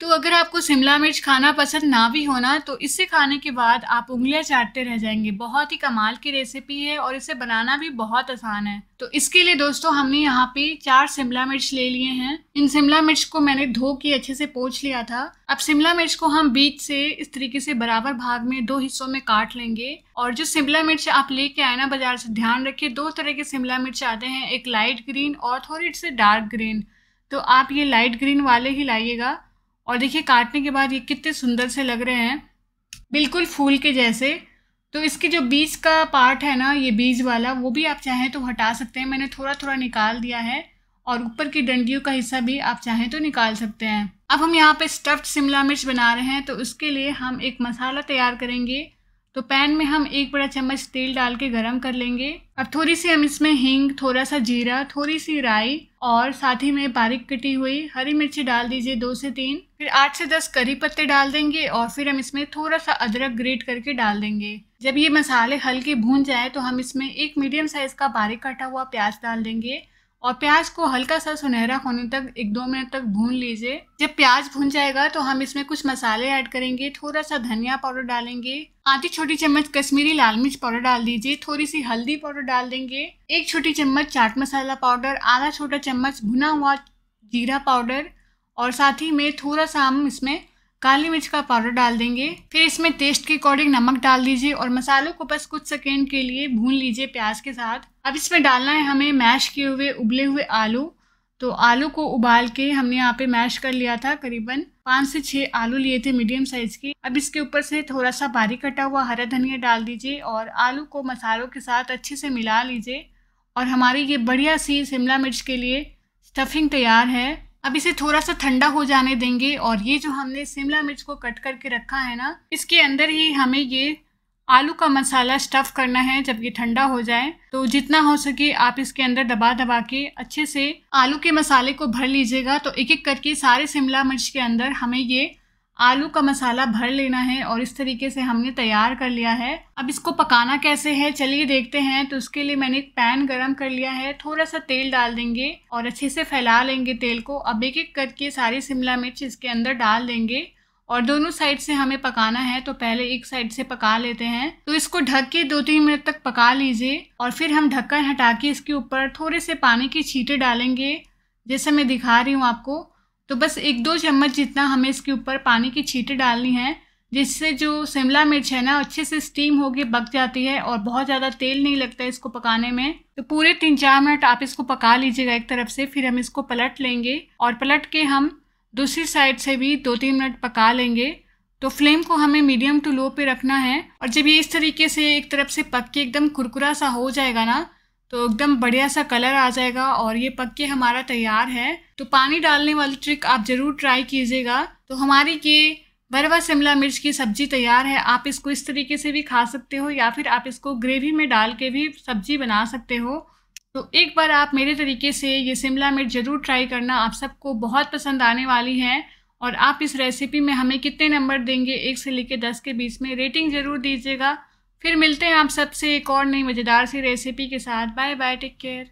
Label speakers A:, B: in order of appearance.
A: तो अगर आपको शिमला मिर्च खाना पसंद ना भी हो ना तो इसे खाने के बाद आप उंगलियां चाटते रह जाएंगे बहुत ही कमाल की रेसिपी है और इसे बनाना भी बहुत आसान है तो इसके लिए दोस्तों हमने यहाँ पे चार शिमला मिर्च ले लिए हैं इन शिमला मिर्च को मैंने धो के अच्छे से पोछ लिया था अब शिमला मिर्च को हम बीच से इस तरीके से बराबर भाग में दो हिस्सों में काट लेंगे और जो शिमला मिर्च आप लेके आए ना बाजार से ध्यान रखिए दो तरह के शिमला मिर्च आते हैं एक लाइट ग्रीन और थोड़ी से डार्क ग्रीन तो आप ये लाइट ग्रीन वाले ही लाइएगा और देखिए काटने के बाद ये कितने सुंदर से लग रहे हैं बिल्कुल फूल के जैसे तो इसके जो बीज का पार्ट है ना ये बीज वाला वो भी आप चाहें तो हटा सकते हैं मैंने थोड़ा थोड़ा निकाल दिया है और ऊपर की डंडियों का हिस्सा भी आप चाहें तो निकाल सकते हैं अब हम यहाँ पे स्टफ्ड शिमला मिर्च बना रहे हैं तो उसके लिए हम एक मसाला तैयार करेंगे तो पैन में हम एक बड़ा चम्मच तेल डाल के गरम कर लेंगे अब थोड़ी सी हम इसमें हींग थोड़ा सा जीरा थोड़ी सी राई और साथ ही में बारीक कटी हुई हरी मिर्ची डाल दीजिए दो से तीन फिर आठ से दस करी पत्ते डाल देंगे और फिर हम इसमें थोड़ा सा अदरक ग्रेट करके डाल देंगे जब ये मसाले हल्के भून जाए तो हम इसमें एक मीडियम साइज़ का बारीक कटा हुआ प्याज डाल देंगे और प्याज को हल्का सा सुनहरा होने तक एक दो मिनट तक भून लीजिए जब प्याज भून जाएगा तो हम इसमें कुछ मसाले ऐड करेंगे थोड़ा सा धनिया पाउडर डालेंगे आधी छोटी चम्मच कश्मीरी लाल मिर्च पाउडर डाल दीजिए थोड़ी सी हल्दी पाउडर डाल देंगे एक छोटी चम्मच चाट मसाला पाउडर आधा छोटा चम्मच भुना हुआ जीरा पाउडर और साथ ही में थोड़ा सा हम इसमें काली मिर्च का पाउडर डाल देंगे फिर इसमें टेस्ट के अकॉर्डिंग नमक डाल दीजिए और मसालों को बस कुछ सेकेंड के लिए भून लीजिए प्याज के साथ अब इसमें डालना है हमें मैश किए हुए उबले हुए आलू तो आलू को उबाल के हमने यहाँ पे मैश कर लिया था करीबन पाँच से छः आलू लिए थे मीडियम साइज के अब इसके ऊपर से थोड़ा सा बारीक कटा हुआ हरा धनिया डाल दीजिए और आलू को मसालों के साथ अच्छे से मिला लीजिए और हमारी ये बढ़िया सी शिमला मिर्च के लिए स्टफिंग तैयार है अब इसे थोड़ा सा ठंडा हो जाने देंगे और ये जो हमने शिमला मिर्च को कट करके रखा है ना इसके अंदर ही हमें ये आलू का मसाला स्टफ़ करना है जब ये ठंडा हो जाए तो जितना हो सके आप इसके अंदर दबा दबा के अच्छे से आलू के मसाले को भर लीजिएगा तो एक एक करके सारे शिमला मिर्च के अंदर हमें ये आलू का मसाला भर लेना है और इस तरीके से हमने तैयार कर लिया है अब इसको पकाना कैसे है चलिए देखते हैं तो उसके लिए मैंने एक पैन गरम कर लिया है थोड़ा सा तेल डाल देंगे और अच्छे से फैला लेंगे तेल को अब एक एक करके सारी शिमला मिर्च इसके अंदर डाल देंगे और दोनों साइड से हमें पकाना है तो पहले एक साइड से पका लेते हैं तो इसको ढक के दो तीन मिनट तक पका लीजिए और फिर हम ढक्कन हटा के इसके ऊपर थोड़े से पानी के छीटे डालेंगे जैसे मैं दिखा रही हूँ आपको तो बस एक दो चम्मच जितना हमें इसके ऊपर पानी की छीटे डालनी है जिससे जो शिमला मिर्च है ना अच्छे से स्टीम होके पक जाती है और बहुत ज़्यादा तेल नहीं लगता इसको पकाने में तो पूरे तीन चार मिनट आप इसको पका लीजिएगा एक तरफ से फिर हम इसको पलट लेंगे और पलट के हम दूसरी साइड से भी दो तीन मिनट पका लेंगे तो फ्लेम को हमें मीडियम टू लो पे रखना है और जब ये इस तरीके से एक तरफ से पक के एकदम कुरकुरा सा हो जाएगा ना तो एकदम बढ़िया सा कलर आ जाएगा और ये पक के हमारा तैयार है तो पानी डालने वाली ट्रिक आप ज़रूर ट्राई कीजिएगा तो हमारी ये भरवा शिमला मिर्च की सब्जी तैयार है आप इसको इस तरीके से भी खा सकते हो या फिर आप इसको ग्रेवी में डाल के भी सब्जी बना सकते हो तो एक बार आप मेरे तरीके से ये शिमला मिर्च ज़रूर ट्राई करना आप सबको बहुत पसंद आने वाली है और आप इस रेसिपी में हमें कितने नंबर देंगे एक से लेकर दस के बीच में रेटिंग ज़रूर दीजिएगा फिर मिलते हैं आप सबसे एक और नई मज़ेदार सी रेसिपी के साथ बाय बाय टेक केयर